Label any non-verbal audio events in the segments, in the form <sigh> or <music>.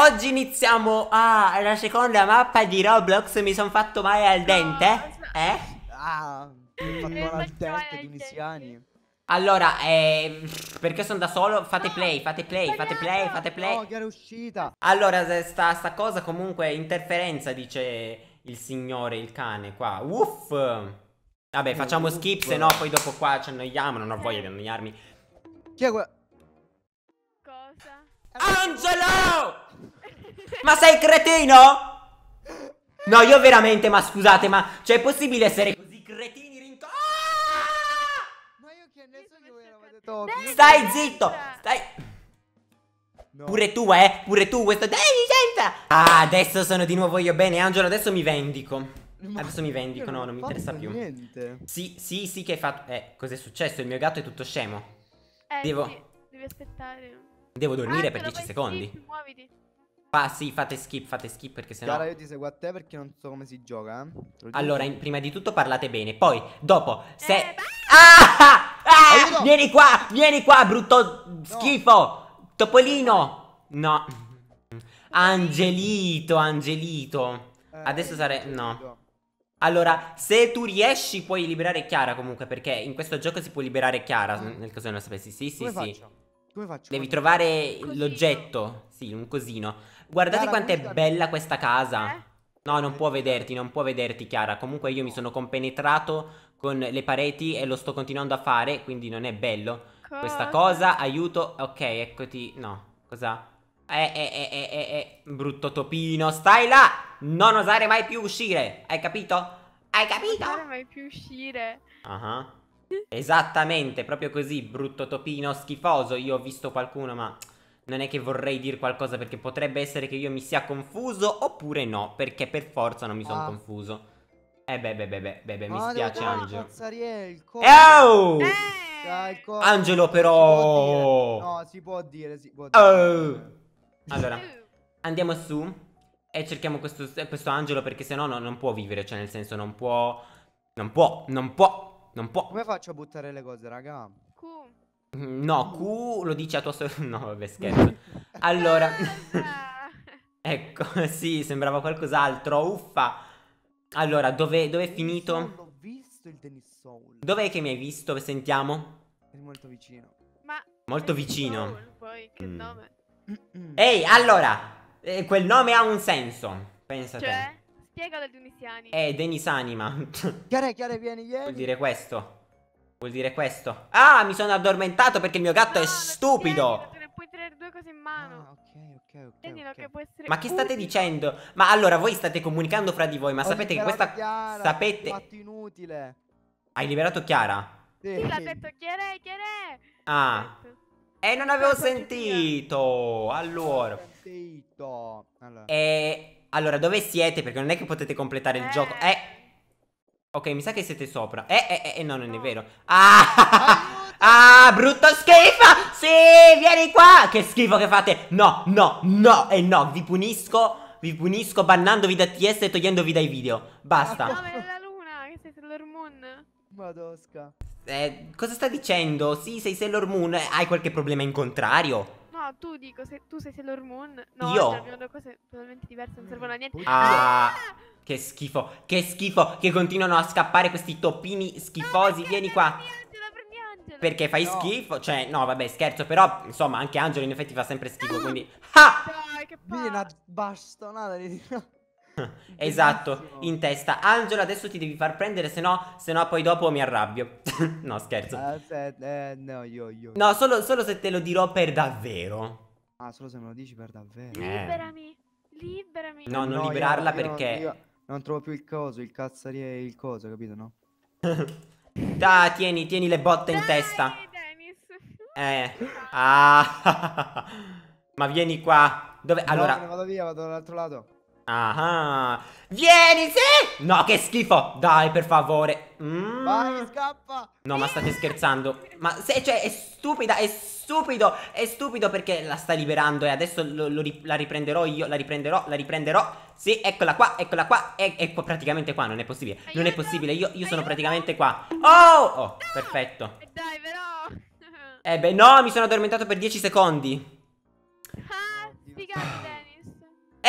Oggi iniziamo ah, la seconda mappa di Roblox. Mi sono fatto male al dente. No, eh? Ah, mi sono fatto male al dente, tunisiani. Allora, eh, perché sono da solo? Fate play, fate play, fate play, fate play. No, che era uscita. Allora, sta, sta cosa comunque interferenza, dice il signore, il cane qua. Uff. Vabbè, facciamo skip, se no poi dopo qua ci annoiamo, non ho voglia di annoiarmi. Chi è quello? Angelo! Ma sei cretino? No, io veramente, ma scusate, ma cioè è possibile essere così cretini rinto... Ah! Ma io che ne so che voi eravate top. Stai zitto! Stai... No. Pure tu, eh? Pure tu, questo... Dai, licenza! Ah, adesso sono di nuovo io bene, Angelo, adesso mi vendico. Ma adesso mi vendico, no, non mi interessa più. Niente. Sì, sì, sì che hai fatto... Eh, cos'è successo? Il mio gatto è tutto scemo. Eh, Devo... Sì, devi aspettare. Devo dormire ah, per 10 secondi. Skip, muoviti. Fa, sì, fate skip, fate skip perché sennò... Chiara, io ti seguo a te perché non so come si gioca. Eh? Allora, in, prima di tutto parlate bene. Poi, dopo, se... Eh, ah! Ah, ah! Vieni qua, vieni qua, brutto no. schifo! Topolino! No. Angelito, Angelito. Eh, Adesso eh, sarei... No. Allora, se tu riesci puoi liberare Chiara comunque, perché in questo gioco si può liberare Chiara, ah. nel caso non lo sapessi. Sì, sì, come sì. Faccio? Come faccio? Devi trovare l'oggetto. Sì, un cosino. Guardate quanto è bella questa casa. Eh? No, non può eh, vederti, non può vederti Chiara. Comunque io mi sono compenetrato con le pareti e lo sto continuando a fare, quindi non è bello. Cosa? Questa cosa, aiuto. Ok, eccoti. No, cosa? Eh, eh, eh, eh, eh, eh, brutto topino, stai là! Non osare mai più uscire, hai capito? Hai capito? Non osare mai più uscire. Ah. Uh -huh. Esattamente, proprio così, brutto topino schifoso. Io ho visto qualcuno, ma non è che vorrei dire qualcosa perché potrebbe essere che io mi sia confuso oppure no, perché per forza non mi sono ah. confuso. Eh beh beh beh beh, beh, beh mi spiace Angelo. Mazzariel, eh! Angelo però... Si no, si può dire, si può dire. Oh! Allora, andiamo su e cerchiamo questo, questo angelo perché se no, non può vivere, cioè nel senso non può... Non può, non può non può. Come faccio a buttare le cose, raga? Q. No, Q lo dice a tua sorella. <laughs> No, vabbè, scherzo. Allora. <laughs> ecco, sì, sembrava qualcos'altro. Uffa. Allora, dove, dove è finito? Non L'ho visto il Dennis Soul. Dov'è che mi hai visto? Sentiamo. È molto vicino. Ma. Molto vicino. Soul, poi, che mm. nome. Ehi, allora. Eh, quel nome ha un senso. Pensa cioè? spiega dai tunisiani. Eh, Denis Anima. <laughs> chiare, chiare, vieni, vieni. Vuol dire questo. Vuol dire questo. Ah, mi sono addormentato perché il mio gatto no, è stupido. Tienilo, te ne puoi tenere due cose in mano. Ah, ok, ok, ok. Tienilo okay. che può essere Ma che utile. state dicendo? Ma allora voi state comunicando fra di voi, ma Ho sapete che questa Chiara, sapete fatto inutile. Hai liberato Chiara? Sì, sì l'ha detto Chiara, Chiara. Ah. E eh, non avevo sentito. Allora. Ho eh, sentito. Allora. E allora, dove siete? Perché non è che potete completare il eh. gioco. Eh... Ok, mi sa che siete sopra. Eh, eh, eh, eh no, non è vero. Ah! <laughs> Ah, brutto schifo! Sì, vieni qua! Che schifo che fate! No, no, no e eh no, vi punisco. Vi punisco bannandovi da TS e togliendovi dai video. Basta. Ma come la luna, che sei Sailor Moon. Madosca. Eh, cosa sta dicendo? Sì, sei Sailor Moon. Hai qualche problema in contrario? tu dico, se tu sei Sailor Moon. No, Io? Cioè, abbiamo due cose totalmente diverse, non mm. servono a niente. Ah, <laughs> che schifo, che schifo, che continuano a scappare questi toppini schifosi. No, Vieni qua. Perché fai no. schifo? Cioè, no, vabbè, scherzo, però, insomma, anche Angelo in effetti fa sempre schifo, quindi... Ah! Dai, che palle! Vieni una bastonata di... Esatto, in testa. Angelo, adesso ti devi far prendere, se no, se no poi dopo mi arrabbio. <laughs> no, scherzo. Ah, se- eh, no, io, io. No, solo, solo se te lo dirò per davvero. Ah, solo se me lo dici per davvero. Eh. Liberami, liberami. No, non No, liberarla io perché... io non trovo più il coso, il cazzari e il coso, capito, no? <laughs> dai, tieni, tieni le botte in testa. Dennis. <laughs> Eh. Ah. Ma vieni qua. Dove... Allora... ne vado via, vado dall'altro lato. Ah, vieni, sì! No, che schifo! Dai, per favore. Mm. Vai, scappa! No, ma state scherzando. Ma se, cioè, è stupida, è stupido, è stupido perché la sta liberando e adesso lo, lo, la riprenderò io, la riprenderò, la riprenderò. Sì, eccola qua, eccola qua, è, è qua, praticamente qua, non è possibile. Non è possibile, io, io sono praticamente qua. Oh! Oh, no! perfetto. Eh, dai, però... Eh beh, no, mi sono addormentato per 10 secondi. Ah, figata. Ah.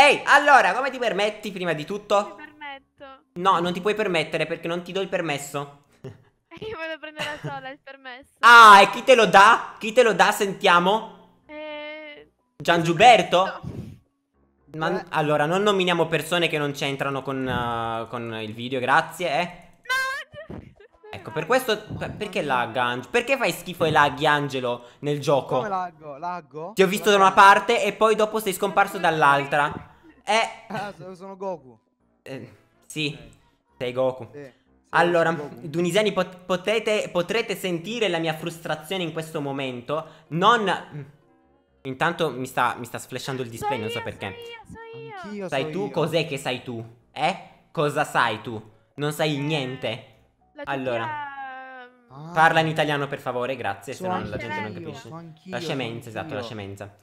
Ehi, allora, come ti permetti prima di tutto? Non ti permetto. No, non ti puoi permettere perché non ti do il permesso. <laughs> Io me prendere la sola il permesso. Ah, e chi te lo dà? Chi te lo dà? Sentiamo. Eh... Gian Giuberto? Ma, eh. allora, non nominiamo persone che non c'entrano con, uh, con il video, grazie, eh? Ecco, per questo... Perché lag, Angelo? Perché fai schifo e laghi, Angelo, nel gioco? Come laggo? Laggo? Ti ho visto laggo. da una parte e poi dopo sei scomparso dall'altra. Eh. Ah, sono Goku. Eh, sì, eh. sei Goku. Eh, allora, Dunisiani, pot potete, potrete sentire la mia frustrazione in questo momento. Non... Mm, intanto mi sta, mi sta sflashando il display, so non so io, perché. So io, so io. Sai so tu? Cos'è che sai tu? Eh? Cosa sai tu? Non sai niente. allora. Mm, ah. Parla in italiano per favore, grazie, se no la gente non capisce. La scemenza, esatto, la scemenza.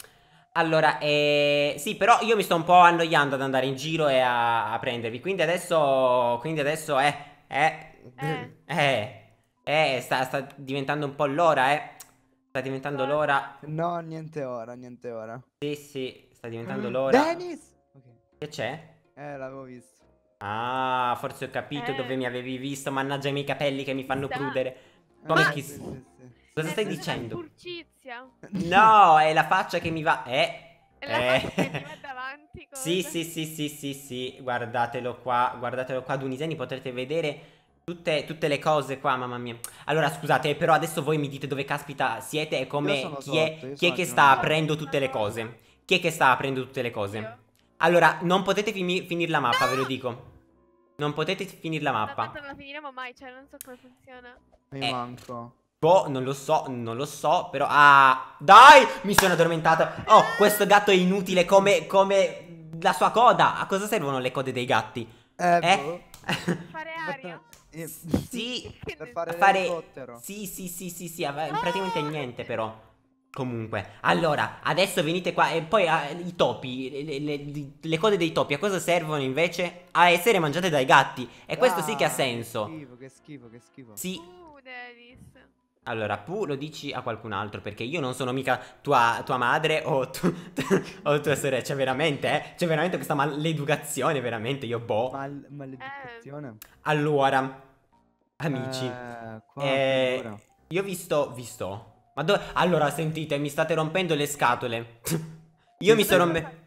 Allora, eh, sì, però io mi sto un po' annoiando ad andare in giro e a, a prendervi. Quindi adesso. Quindi adesso eh. Eh. Eh. eh, eh sta, sta, diventando un po' l'ora, eh. Sta diventando no, l'ora. No, niente ora, niente ora. Sì, sì, sta diventando mm. l'ora. Dennis! Okay. Che c'è? Eh, l'avevo visto. Ah, forse ho capito eh. dove mi avevi visto. Mannaggia i miei capelli che mi fanno crudere. Eh, Come eh, chi. Sì, sì, sì. Cosa eh, stai dicendo? Furcizia. No, è la faccia che mi va... Eh... È la faccia che mi eh. va davanti. <laughs> Cosa? Sì, sì, sì, sì, sì, sì, guardatelo qua, guardatelo qua, Dunisiani. potrete vedere... Tutte, tutte, le cose qua, mamma mia. Allora, scusate, però adesso voi mi dite dove caspita siete e come... Chi, sotto, è, chi è, che sta aprendo tutte le cose? Chi è che sta aprendo tutte le cose? Allora, non potete fini finire la mappa, no! ve lo dico. Non potete finire la mappa. Ma non la finiremo mai, cioè non so come funziona. Mi eh. manco. Boh, non lo so, non lo so, però... Ah, dai, mi sono addormentato! Oh, questo gatto è inutile come, come la sua coda. A cosa servono le code dei gatti? Eh? eh? Boh. fare aria? <laughs> Eh, sì, <laughs> per fare, fare... Sì, sì, sì, sì, sì, praticamente niente però. Comunque, allora, adesso venite qua e poi uh, i topi, le, le, le, code dei topi a cosa servono invece? A essere mangiate dai gatti. E questo ah, sì che ha ah, senso. Che schifo, che schifo, che schifo. Sì. Uh, allora, Pu lo dici a qualcun altro perché io non sono mica tua, tua madre o, tu, <laughs> o tua sorella. Cioè, veramente, eh? Cioè, veramente questa maleducazione, veramente, io boh. Mal maleducazione? Allora, amici. Eh, qua, eh, io vi sto, vi sto. Ma dove... Allora, sentite, mi state rompendo le scatole. <laughs> io mi sto rompendo...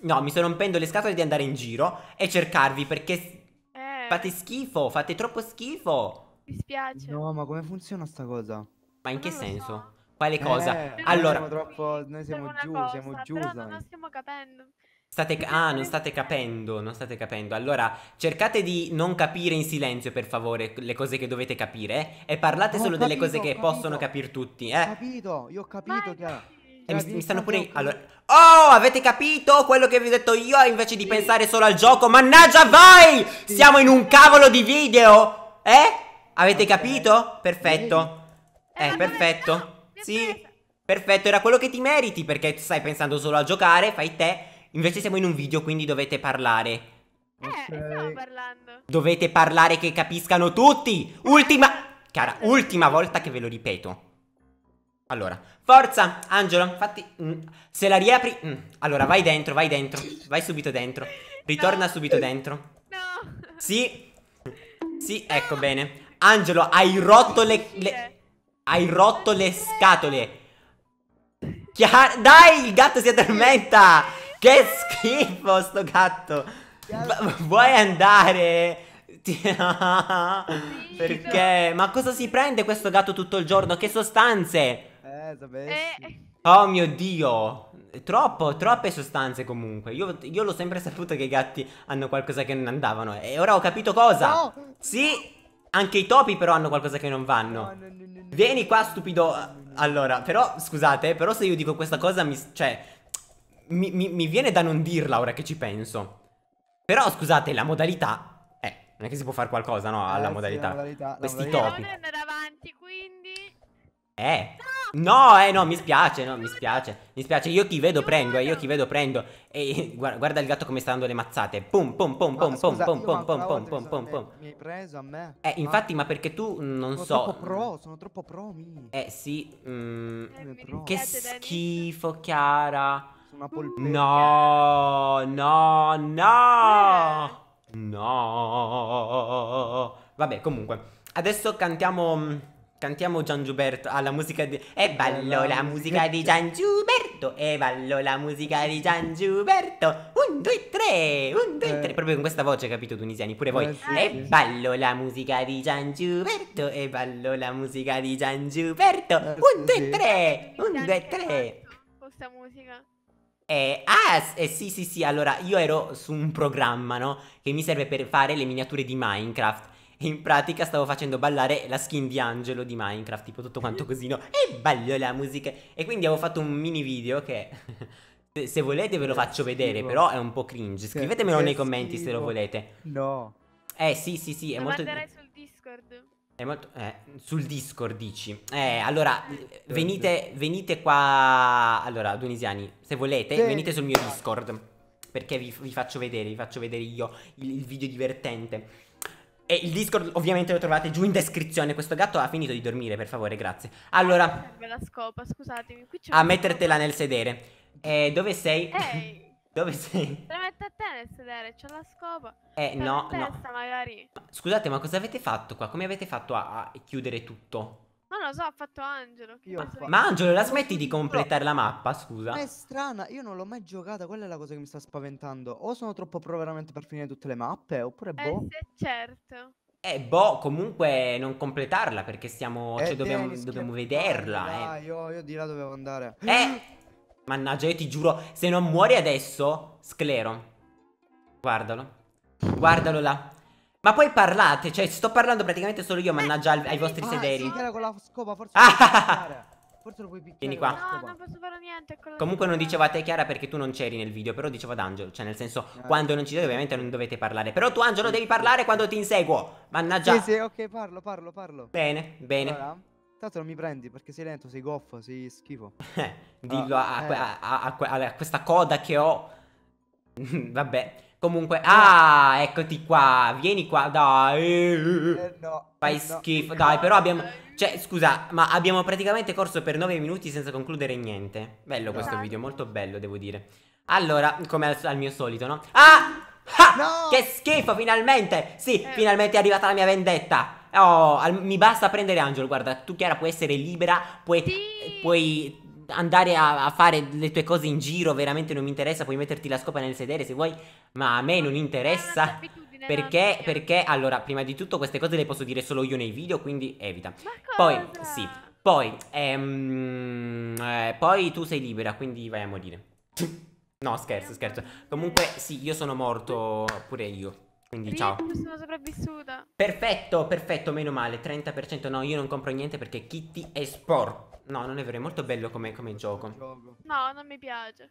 No, mi sto rompendo le scatole di andare in giro e cercarvi perché... Eh. Fate schifo, fate troppo schifo. Mi spiace. No, ma come funziona sta cosa? Ma in che senso? So. Quale eh, cosa? Eh, allora, noi siamo troppo noi siamo giù, cosa, siamo giù. Però non stiamo capendo. State, ah, non state capendo, non state capendo. Allora, cercate di non capire in silenzio, per favore, le cose che dovete capire. Eh, e parlate solo capito, delle cose che capito. possono capire tutti, eh. Ho capito, io ho capito, Chiara. E mi, mi, stanno pure... Allora... Oh, avete capito quello che vi ho detto io invece di sì. pensare solo al gioco? Mannaggia, vai! Sì. Siamo in un cavolo di video, eh? Avete okay. capito? Perfetto. Eh, eh perfetto. No, ah, sì. Perfetto, era quello che ti meriti perché tu stai pensando solo a giocare, fai te. Invece siamo in un video, quindi dovete parlare. Eh, okay. Eh, stiamo parlando. Dovete parlare che capiscano tutti. Ultima Cara, ultima volta che ve lo ripeto. Allora, forza, Angelo, infatti, mm, se la riapri... Mh, mm, allora, vai dentro, vai dentro, vai subito dentro, ritorna no. subito dentro. No. Sì, sì, ecco, bene. Angelo, hai rotto le... le hai rotto le scatole. Chiar Dai, il gatto si addormenta. Che schifo sto gatto. vuoi andare? <laughs> Perché? Ma cosa si prende questo gatto tutto il giorno? Che sostanze? Eh, sapessi. Eh. Oh mio Dio. Troppo, troppe sostanze comunque. Io, io l'ho sempre saputo che i gatti hanno qualcosa che non andavano. E ora ho capito cosa. No. Sì. Anche i topi però hanno qualcosa che non vanno. Vieni qua, stupido. Allora, però, scusate, però se io dico questa cosa mi... Cioè, mi, mi, mi viene da non dirla ora che ci penso. Però, scusate, la modalità... Eh, non è che si può fare qualcosa, no? Alla eh, modalità. Sì, la modalità. La Questi modalità. topi. Non andare avanti, quindi... Eh. No, eh, no, mi spiace, no, mi spiace. Mi spiace, io chi vedo prendo, eh, io chi vedo prendo. E guarda, guarda il gatto come sta dando le mazzate. Pum, pum, pum, pum, pum, pum, pum, pum, pum, pum, pum, pum. Mi hai preso a me? Eh, infatti, ma perché tu non sono so... Sono troppo pro, sono troppo pro, mi. Eh, sì. Mm, eh, che schifo, Chiara. Una polpetta. No, no, no. Eh. No. Vabbè, comunque. Adesso cantiamo... Mm, Cantiamo Gian Giuberto alla ah, musica di... E ballo la musica di Gian Giuberto, e ballo la musica di Gian Giuberto. Un, due, tre, un, due, tre. Eh. Proprio con questa voce, capito, tunisiani, pure voi. Eh, e ballo la musica di Gian Giuberto, e eh, ballo la musica di Gian Giuberto. un, due, tre, un, due, tre. Questa musica. Eh, ah, eh, sì, sì, sì, allora io ero su un programma, no? Che mi serve per fare le miniature di Minecraft. <laughs> in pratica stavo facendo ballare la skin di Angelo di Minecraft, tipo tutto quanto mm. così, no? E ballo la musica. E quindi avevo fatto un mini video che... <laughs> se volete ve lo faccio vedere, però è un po' cringe. Scrivetemelo nei commenti se lo volete. No. Eh sì, sì, sì, è lo molto... sul Discord. È molto... Eh, sul Discord dici. Eh, allora, venite, venite qua... Allora, Dunisiani, se volete, venite sul mio Discord. Perché vi, vi faccio vedere, vi faccio vedere io il, il video divertente. E il Discord ovviamente lo trovate giù in descrizione. Questo gatto ha finito di dormire, per favore, grazie. Allora... La scopa, scusatemi. Qui a mettertela nel sedere. Eh, dove sei? Ehi. <laughs> Dove sei? La metto a te nel sedere, c'è la scopa. Eh, no, no. Magari. Scusate, ma cosa avete fatto qua? Come avete fatto a, a chiudere tutto? Non lo so, ha fatto Angelo. Fatto... Ma Angelo, la smetti di completare la mappa, scusa? Ma è strana, io non l'ho mai giocata, quella è la cosa che mi sta spaventando. O sono troppo pro veramente per finire tutte le mappe, oppure eh, boh. Eh, certo. Eh, boh, comunque non completarla perché stiamo... Eh, cioè, dobbiamo, dobbiamo vederla, là, eh. Io, io di là dovevo andare. Eh! Mannaggia, io ti giuro, se non muori adesso, sclero. Guardalo. Guardalo là. Ma poi parlate, cioè sto parlando praticamente solo io, eh, mannaggia ai, ai vostri ah, sederi. Sì, con la scopa, forse ah. <laughs> Forse lo puoi picchiare. Vieni qua. No, non posso fare niente. Comunque non dicevo a te Chiara perché tu non c'eri nel video, però dicevo ad Angelo, cioè nel senso ah. quando non ci siete ovviamente non dovete parlare, però tu Angelo devi parlare quando ti inseguo. Mannaggia. Sì, sì, ok, parlo, parlo, parlo. Bene, bene. Allora. Tanto non mi prendi perché sei lento, sei goffo, sei schifo. <laughs> Dillo ah, a, eh. a, a, a questa coda che ho. <laughs> Vabbè. Comunque, ah, eccoti qua, vieni qua, dai. Eh no, Fai eh schifo, dai, però abbiamo... Cioè, scusa, ma abbiamo praticamente corso per 9 minuti senza concludere niente. Bello questo esatto. video, molto bello, devo dire. Allora, come al, al mio solito, no? Ah! ah no! Che schifo, finalmente! Sì, eh. finalmente è arrivata la mia vendetta. Oh, al, mi basta prendere Angelo, guarda, tu Chiara puoi essere libera, puoi, sì. puoi andare a, a, fare le tue cose in giro veramente non mi interessa, puoi metterti la scopa nel sedere se vuoi, ma a me non interessa. Perché, perché, allora, prima di tutto queste cose le posso dire solo io nei video, quindi evita. Poi, sì, poi, ehm, eh, poi tu sei libera, quindi vai a morire. <laughs> no, scherzo, scherzo. Comunque, sì, io sono morto pure io. Quindi Io ciao. sono sopravvissuta. Perfetto, perfetto, meno male. 30%. No, io non compro niente perché Kitty è sporco. No, non è vero, è molto bello come, come gioco. No, non mi piace.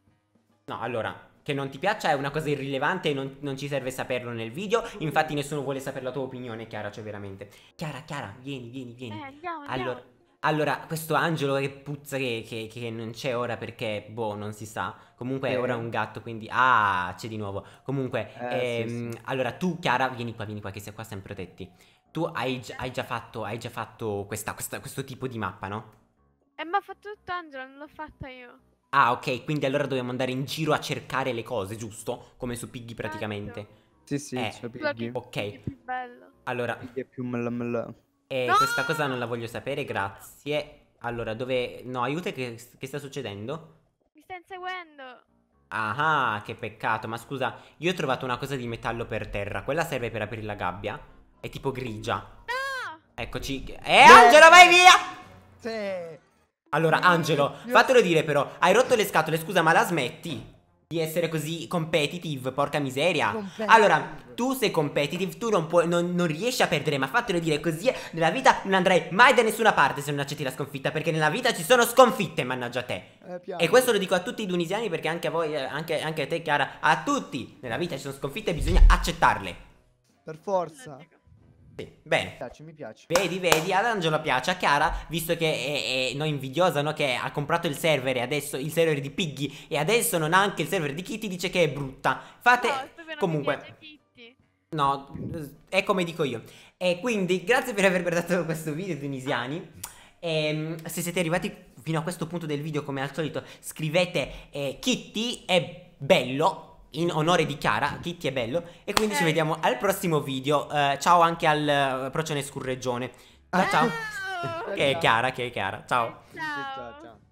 No, allora, che non ti piaccia è una cosa irrilevante e non, non, ci serve saperlo nel video. Infatti nessuno vuole sapere la tua opinione, Chiara, cioè veramente. Chiara, Chiara, vieni, vieni, vieni. Eh, andiamo, allora, allora, questo angelo che puzza che, che, che, non c'è ora perché, boh, non si sa. Comunque eh. ora è un gatto, quindi... Ah, c'è di nuovo. Comunque, eh, ehm, sì, sì. allora tu, Chiara, vieni qua, vieni qua, che siamo qua sempre protetti. Tu hai, hai, già fatto, hai già fatto questa, questa, questo tipo di mappa, no? Eh, ma ho fatto tutto Angelo, non l'ho fatta io. Ah, ok, quindi allora dobbiamo andare in giro a cercare le cose, giusto? Come su Piggy praticamente. Sì, sì, eh, su Piggy. Ok. È più bello. Allora... Piggy è più mla mla. E no! questa cosa non la voglio sapere, grazie. Allora, dove... No, aiuta, che, che sta succedendo? Mi sta inseguendo. Ah, ah, che peccato, ma scusa, io ho trovato una cosa di metallo per terra. Quella serve per aprire la gabbia? È tipo grigia. No! Eccoci. Eh, Beh. Angelo, vai via! Sì. Allora, Angelo, fatelo dire però, hai rotto le scatole, scusa, ma la smetti? di essere così competitive, porca miseria. Competitive. Allora, tu sei competitive, tu non, puoi, non, non riesci a perdere, ma fatelo dire così, nella vita non andrai mai da nessuna parte se non accetti la sconfitta, perché nella vita ci sono sconfitte, mannaggia te. Eh, e questo lo dico a tutti i tunisiani, perché anche a voi, eh, anche, anche a te Chiara, a tutti, nella vita ci sono sconfitte e bisogna accettarle. Per forza. Sì, bene. Mi piace, mi piace. Vedi, vedi, ad Angela piace, a Chiara, visto che è, è no, invidiosa, no, che ha comprato il server e adesso il server di Piggy e adesso non ha anche il server di Kitty, dice che è brutta. Fate no, comunque. No, è come dico io. E quindi grazie per aver guardato questo video tunisiani. E, ehm, se siete arrivati fino a questo punto del video, come al solito, scrivete eh, Kitty è bello in onore di Chiara, Kitty è bello. E quindi okay. ci vediamo al prossimo video. Uh, ciao anche al uh, Procione Scurreggione. Ah, ciao. ciao. Ah! che è Chiara, che è Chiara. Ciao. ciao. ciao